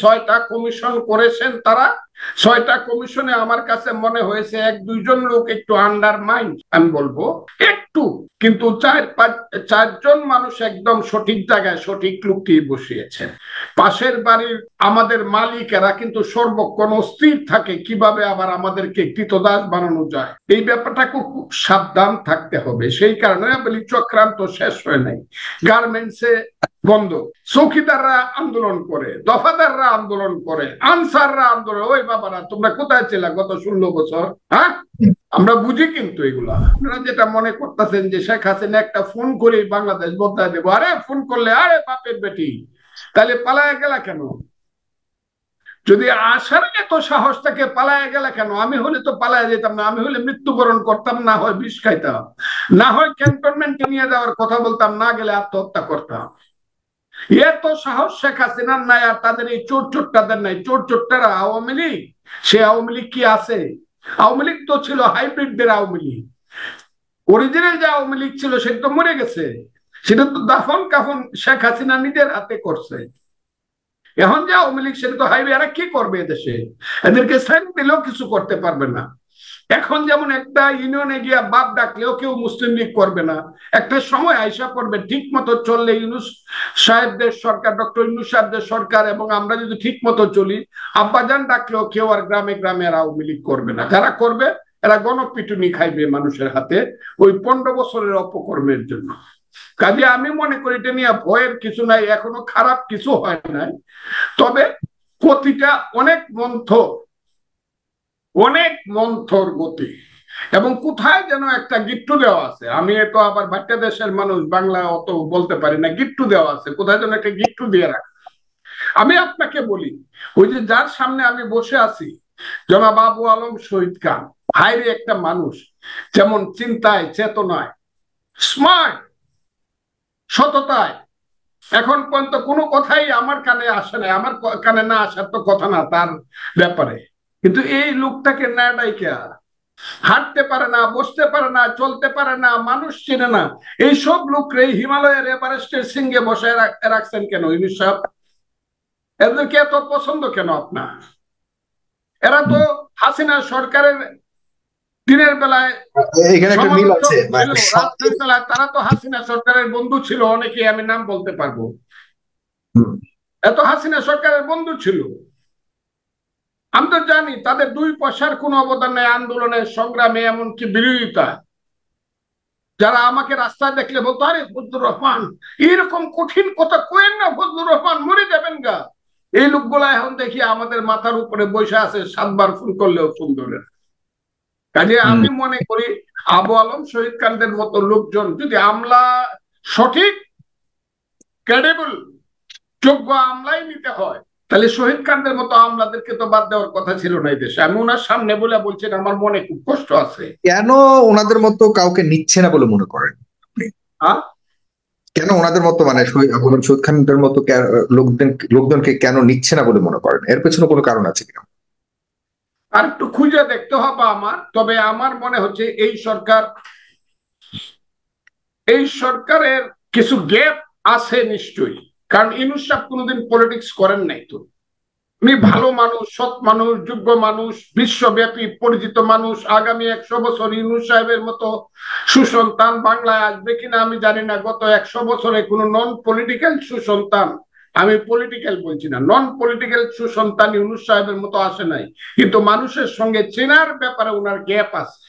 ছয়টা কমিশন করেছেন তারা ছয়টা কমিশনে আমার কাছে মনে হয়েছে এক দুইজন লোক একটু আন্ডার মাইন্ড আমি বলবো একটু কিন্তু চার পাঁচ চারজন মানুষ একদম সঠিক জায়গায় সঠিক লোকটি বসিয়েছে পাশের বাড়ির আমাদের মালিকেরা কিন্তু সর্বক্ষণ অস্থির থাকে কিভাবে আবার আমাদেরকে কৃতদাস বানানো যায় এই ব্যাপারটা খুব সাবধান থাকতে হবে সেই কারণে বলি চক্রান্ত শেষ হয় নাই গার্মেন্টসে বন্ধ চৌকিদাররা আন্দোলন করে দফাদাররা আন্দোলন করে আনসাররা আন্দোলন ওই বাবারা তোমরা কোথায় ছিল গত ষোলো বছর হ্যাঁ আমরা বুঝি কিন্তু এগুলা আপনারা যেটা মনে করতেছেন যে শেখ হাসিনা একটা ফোন করে বাংলাদেশ বদলা দেবো আরে ফোন করলে আরে বাপের বেটি তাহলে পালায় গেলা কেন যদি আসার এত সাহস থাকে পালায় গেল কেন আমি হলে তো পালায় যেতাম না আমি হলে মৃত্যুবরণ করতাম না হয় বিষ খাইতাম না হয় ক্যান্টনমেন্টে নিয়ে যাওয়ার কথা বলতাম না গেলে আত্মহত্যা করতাম এত সাহস শেখ হাসিনার নাই আর তাদের এই চোর তাদের নাই চোর চোরটারা আওয়ামী লীগ সে আওয়ামী লীগ কি আছে আওয়ামী লীগ তো ছিল হাইব্রিডদের আওয়ামী লীগ অরিজিনাল যে আওয়ামী লীগ ছিল সেটা তো মরে গেছে সেটা তো দাফন কাফন শেখ হাসিনা নিজের হাতে করছে এখন যে আওয়ামী লীগ সেটা তো হাইবে এরা কি করবে এদেশে এদেরকে সাইন দিলেও কিছু করতে পারবে না এখন যেমন একটা ইউনিয়নে গিয়া বাপ ডাকলেও কেউ মুসলিম লীগ করবে না একটা সময় আয়সা করবে ঠিক মতো চললে ইউনুস সাহেবদের সরকার ডক্টর ইউনুস সাহেবদের সরকার এবং আমরা যদি ঠিক মতো চলি আব্বাজান ডাকলেও কেউ আর গ্রামে গ্রামে আর আওয়ামী লীগ করবে না যারা করবে এরা গণপিটুনি খাইবে মানুষের হাতে ওই পনেরো বছরের অপকর্মের জন্য কাজে আমি মনে করি এটা নিয়ে ভয়ের কিছু নাই এখনো খারাপ কিছু হয় নাই তবে প্রতিটা অনেক গ্রন্থ অনেক মন্থর গতি এবং কোথায় যেন একটা গিট্টু দেওয়া আছে আমি এ তো আবার বাচ্চা দেশের মানুষ বাংলা অত বলতে পারি না গিট্টু দেওয়া আছে কোথায় যেন একটা গিট্টু দিয়ে রাখা আমি আপনাকে বলি ওই যে যার সামনে আমি বসে আছি জনাব আবু আলম শহীদ খান হাইরে একটা মানুষ যেমন চিন্তায় চেতনায় স্মার্ট সততায় এখন পর্যন্ত কোনো কথাই আমার কানে আসে না আমার কানে না আসার তো কথা না তার ব্যাপারে কিন্তু এই লোকটাকে না ডাইকা হাঁটতে পারে না বসতে পারে না চলতে পারে না মানুষ চেনে না এই সব লোকরে হিমালয়ের এভারেস্টের সিংহে বসে রাখছেন কেন ইউনিশ সাহেব এদেরকে এত পছন্দ কেন আপনার এরা তো হাসিনা সরকারের দিনের বেলায় মানে তারা তো হাসিনা সরকারের বন্ধু ছিল অনেকে আমি নাম বলতে পারবো এত হাসিনা সরকারের বন্ধু ছিল আমি তো জানি তাদের দুই পয়সার কোনো অবদান নেই আন্দোলনে সংগ্রামে এমনকি বিরোধিতা যারা আমাকে রাস্তায় দেখলে বলতো আরে ফজলুর রহমান এরকম কঠিন কথা কয়েন না ফজলুর রহমান মরে যাবেন গা এই লোকগুলা এখন দেখি আমাদের মাথার উপরে বসে আছে সাতবার ফোন করলেও ফোন ধরে কাজে আমি মনে করি আবু আলম শহীদ কান্দের মতো লোকজন যদি আমলা সঠিক ক্রেডেবল যোগ্য আমলাই নিতে হয় তাহলে শহীদ খানদের মতো আমলাদেরকে তো বাদ দেওয়ার কথা ছিল না এই দেশে আমি ওনার সামনে বলে বলছেন আমার মনে খুব কষ্ট আছে কেন ওনাদের মতো কাউকে নিচ্ছে না বলে মনে করেন হ্যাঁ? কেন ওনাদের মতো মানে শহীদ খানদের মতো লোকজন লোকজনকে কেন নিচ্ছে না বলে মনে করেন এর পেছনে কোনো কারণ আছে কিনা আর একটু খুঁজে দেখতে হবে আমার তবে আমার মনে হচ্ছে এই সরকার এই সরকারের কিছু গ্যাপ আছে নিশ্চয়ই কারণ ইনুস সাহেব কোনোদিন পলিটিক্স করেন নাই তো উনি ভালো মানুষ সৎ মানুষ যোগ্য মানুষ বিশ্বব্যাপী পরিচিত মানুষ আগামী একশো বছর ইউনুস সাহেবের মতো সুসন্তান বাংলায় আসবে কিনা আমি জানি না গত একশো বছরে কোনো নন পলিটিক্যাল সুসন্তান আমি পলিটিক্যাল বলছি না নন পলিটিক্যাল সুসন্তান ইউনুস সাহেবের মতো আসে নাই কিন্তু মানুষের সঙ্গে চেনার ব্যাপারে উনার গ্যাপ আছে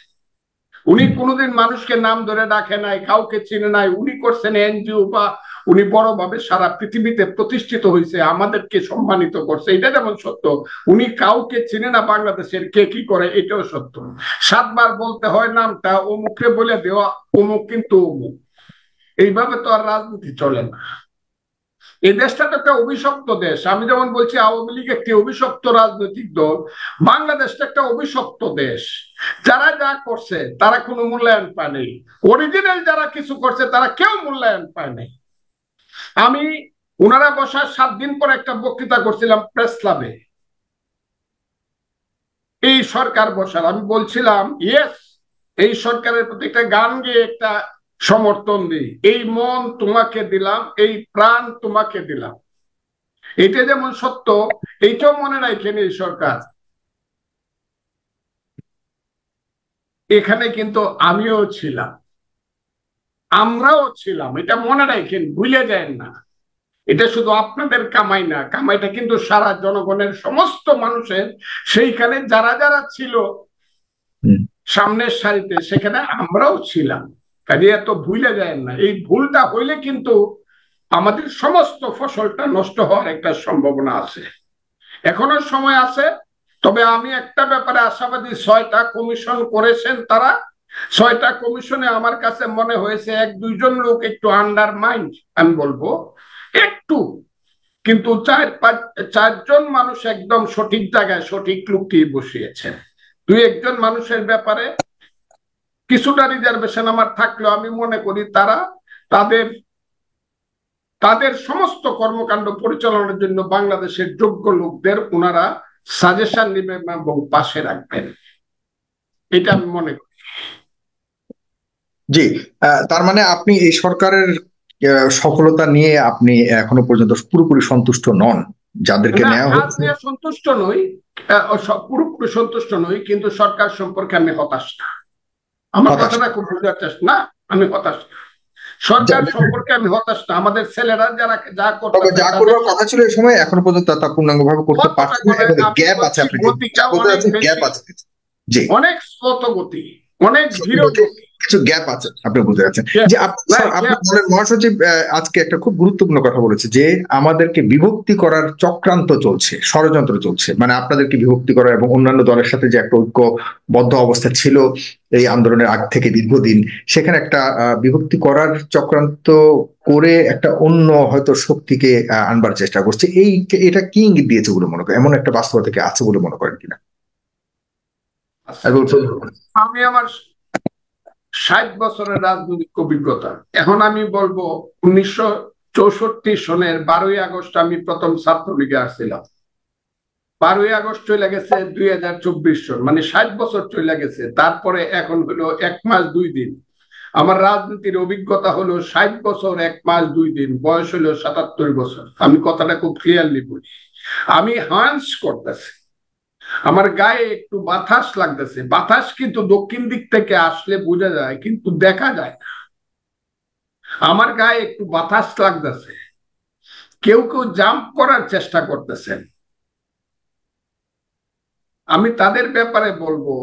উনি কোনোদিন মানুষকে নাম ধরে ডাকে নাই কাউকে চিনে নাই উনি করছেন এনজিও বা উনি বড়ভাবে সারা পৃথিবীতে প্রতিষ্ঠিত হয়েছে আমাদেরকে সম্মানিত করছে এটা যেমন সত্য উনি কাউকে চিনে না বাংলাদেশের কে কি করে এটাও সত্য সাতবার বলতে হয় নামটা অমুককে বলে দেওয়া অমুক কিন্তু অমুক এইভাবে তো আর রাজনীতি চলে না এই দেশটা তো একটা অভিশপ্ত দেশ আমি যেমন বলছি আওয়ামী লীগ একটি অভিশপ্ত রাজনৈতিক দল বাংলাদেশটা একটা অভিশপ্ত দেশ যারা যা করছে তারা কোনো মূল্যায়ন পায়নি অরিজিনাল যারা কিছু করছে তারা কেউ মূল্যায়ন পায়নি আমি ওনারা বসার সাত দিন পর একটা বক্তৃতা করছিলাম প্রেস ক্লাবে এই সরকার বসার আমি বলছিলাম ইয়েস এই সরকারের প্রতি একটা গান গিয়ে একটা সমর্থন দিই এই মন তোমাকে দিলাম এই প্রাণ তোমাকে দিলাম এটা যেমন সত্য এইটাও মনে রাখেন এই সরকার এখানে কিন্তু আমিও ছিলাম আমরাও ছিলাম এটা মনে রাখেন ভুলে যায় না এটা শুধু আপনাদের কামাই না কামাইটা কিন্তু সারা জনগণের সমস্ত মানুষের সেইখানে যারা যারা ছিল সামনের সারিতে সেখানে আমরাও ছিলাম কাজে এত ভুলে যায় না এই ভুলটা হইলে কিন্তু আমাদের সমস্ত ফসলটা নষ্ট হওয়ার একটা সম্ভাবনা আছে এখনো সময় আছে তবে আমি একটা ব্যাপারে আশাবাদী ছয়টা কমিশন করেছেন তারা ছয়টা কমিশনে আমার কাছে মনে হয়েছে এক দুইজন লোক একটু আন্ডার মাইন্ড আমি বলবো একটু কিন্তু চার পাঁচ চারজন মানুষ একদম সঠিক জায়গায় সঠিক লোকটি বসিয়েছেন দুই একজন মানুষের ব্যাপারে কিছুটা রিজার্ভেশন আমার থাকলেও আমি মনে করি তারা তাদের তাদের সমস্ত কর্মকাণ্ড পরিচালনার জন্য বাংলাদেশের যোগ্য লোকদের ওনারা সাজেশন নেবেন এবং পাশে রাখবেন এটা আমি মনে করি জি তার মানে আপনি এই সরকারের সফলতা নিয়ে আপনি এখনো পর্যন্ত পুরোপুরি সন্তুষ্ট নন যাদেরকে নেওয়া হচ্ছে সন্তুষ্ট নই পুরোপুরি সন্তুষ্ট নই কিন্তু সরকার সম্পর্কে আমি হতাশ না আমার কথাটা খুব বোঝার চেষ্টা না আমি হতাশ না সরকার সম্পর্কে আমি হতাশ না আমাদের ছেলেরা যারা যা করতে যা করার কথা ছিল এই সময় এখন পর্যন্ত তা ভাবে করতে পারছে না গ্যাপ আছে আপনি গ্যাপ আছে জি অনেক স্বত গতি অনেক ধীর গতি কিছু গ্যাপ আছে আপনি বলতে পারছেন যে আপনার মহাসচিব আজকে একটা খুব গুরুত্বপূর্ণ কথা বলেছে যে আমাদেরকে বিভক্তি করার চক্রান্ত চলছে ষড়যন্ত্র চলছে মানে আপনাদেরকে বিভক্তি করা এবং অন্যান্য দলের সাথে যে একটা ঐক্যবদ্ধ অবস্থা ছিল এই আন্দোলনের আগ থেকে দীর্ঘদিন সেখানে একটা বিভক্তি করার চক্রান্ত করে একটা অন্য হয়তো শক্তিকে আনবার চেষ্টা করছে এই এটা কি ইঙ্গিত দিয়েছে বলে মনে করেন এমন একটা বাস্তবতা থেকে আছে বলে মনে করেন কিনা আমি আমার ষাট বছরের রাজনৈতিক অভিজ্ঞতা এখন আমি বলবো উনিশশো চৌষট্টি সনের বারোই আগস্ট আমি প্রথম ছাত্রলীগে আসছিলাম বারোই আগস্ট চলে গেছে দুই হাজার চব্বিশ সন মানে ষাট বছর চলে গেছে তারপরে এখন হলো এক মাস দুই দিন আমার রাজনীতির অভিজ্ঞতা হলো ষাট বছর এক মাস দুই দিন বয়স হলো সাতাত্তর বছর আমি কথাটা খুব ক্লিয়ারলি বলি আমি হান্স করতেছি আমার গায়ে একটু বাতাস লাগতেছে বাতাস কিন্তু দক্ষিণ দিক থেকে আসলে বোঝা যায় কিন্তু দেখা যায় না আমার গায়ে একটু বাতাস লাগতেছে কেউ কেউ জাম্প করার চেষ্টা করতেছেন আমি তাদের ব্যাপারে বলবো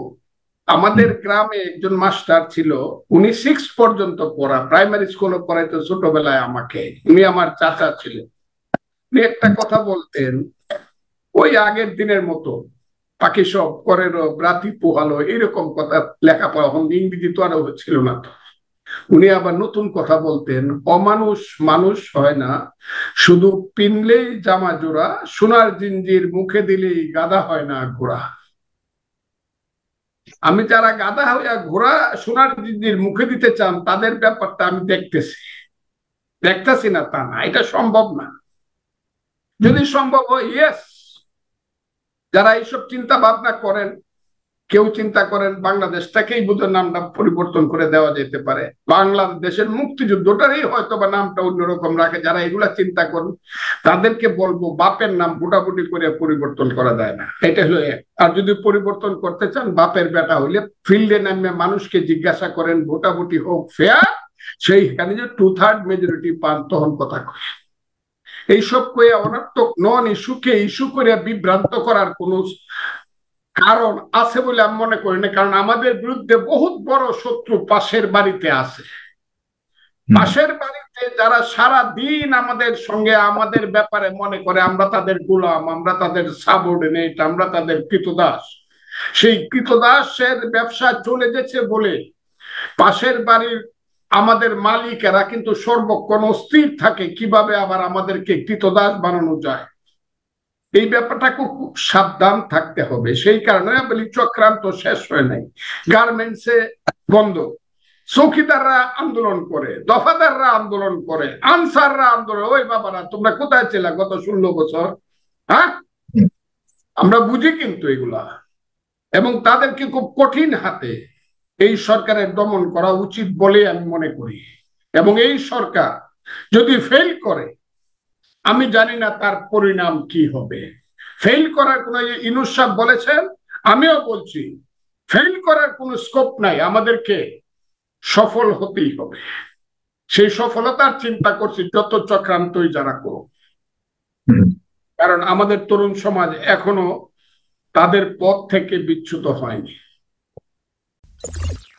আমাদের গ্রামে একজন মাস্টার ছিল উনি সিক্স পর্যন্ত পড়া প্রাইমারি স্কুলে পড়াইতো ছোটবেলায় আমাকে উনি আমার চাচা ছিলেন উনি একটা কথা বলতেন ওই আগের দিনের মতো পাখি সব করেন রাতি পোহালো এরকম কথা লেখা পড়া ইংরেজি তো আর ছিল না উনি আবার নতুন কথা বলতেন অমানুষ মানুষ হয় না শুধু পিনলেই জামা জোড়া সোনার জিঞ্জির মুখে দিলেই গাদা হয় না ঘোড়া আমি যারা গাদা হইয়া ঘোড়া সোনার জিঞ্জির মুখে দিতে চান তাদের ব্যাপারটা আমি দেখতেছি দেখতেছি না তা না এটা সম্ভব না যদি সম্ভব হয় ইয়েস যারা এইসব চিন্তা ভাবনা করেন কেউ চিন্তা করেন বাংলাদেশটাকেই বুধের নামটা পরিবর্তন করে দেওয়া যেতে পারে বাংলাদেশের মুক্তিযুদ্ধটারই হয়তো বা নামটা অন্যরকম রাখে যারা এগুলা চিন্তা করেন তাদেরকে বলবো বাপের নাম বুটাবুটি করে পরিবর্তন করা যায় না এটা হলো এক আর যদি পরিবর্তন করতে চান বাপের বেটা হইলে ফিল্ডে নামে মানুষকে জিজ্ঞাসা করেন ভোটাভুটি হোক ফেয়ার সেইখানে যে টু থার্ড মেজরিটি পান তখন কথা কয় এইসব কয়ে অনার্থক নন ইস্যুকে ইস্যু করে বিভ্রান্ত করার কোনো কারণ আছে বলে আমি মনে করি না কারণ আমাদের বিরুদ্ধে বহুত বড় শত্রু পাশের বাড়িতে আছে পাশের বাড়িতে যারা সারা দিন আমাদের সঙ্গে আমাদের ব্যাপারে মনে করে আমরা তাদের গোলাম আমরা তাদের সাবর্ডিনেট আমরা তাদের কৃতদাস সেই কৃতদাসের ব্যবসা চলে গেছে বলে পাশের বাড়ির আমাদের মালিকেরা কিন্তু সর্বক্ষণ স্থির থাকে কিভাবে আবার আমাদেরকে কৃতদাস বানানো যায় এই ব্যাপারটা খুব সাবধান থাকতে হবে সেই কারণে বলি চক্রান্ত শেষ হয় নাই গার্মেন্টসে বন্ধ চৌকিদাররা আন্দোলন করে দফাদাররা আন্দোলন করে আনসাররা আন্দোলন ওই বাবারা তোমরা কোথায় ছিল গত ষোলো বছর হ্যাঁ আমরা বুঝি কিন্তু এগুলা এবং তাদেরকে খুব কঠিন হাতে এই সরকারের দমন করা উচিত বলে আমি মনে করি এবং এই সরকার যদি ফেল করে আমি জানি না তার পরিণাম কি হবে ফেল করার কোন ইনুস বলেছেন আমিও বলছি ফেল করার কোন স্কোপ নাই আমাদেরকে সফল হতেই হবে সেই সফলতার চিন্তা করছি যত চক্রান্তই যারা করুক কারণ আমাদের তরুণ সমাজ এখনো তাদের পথ থেকে বিচ্যুত হয়নি Thank you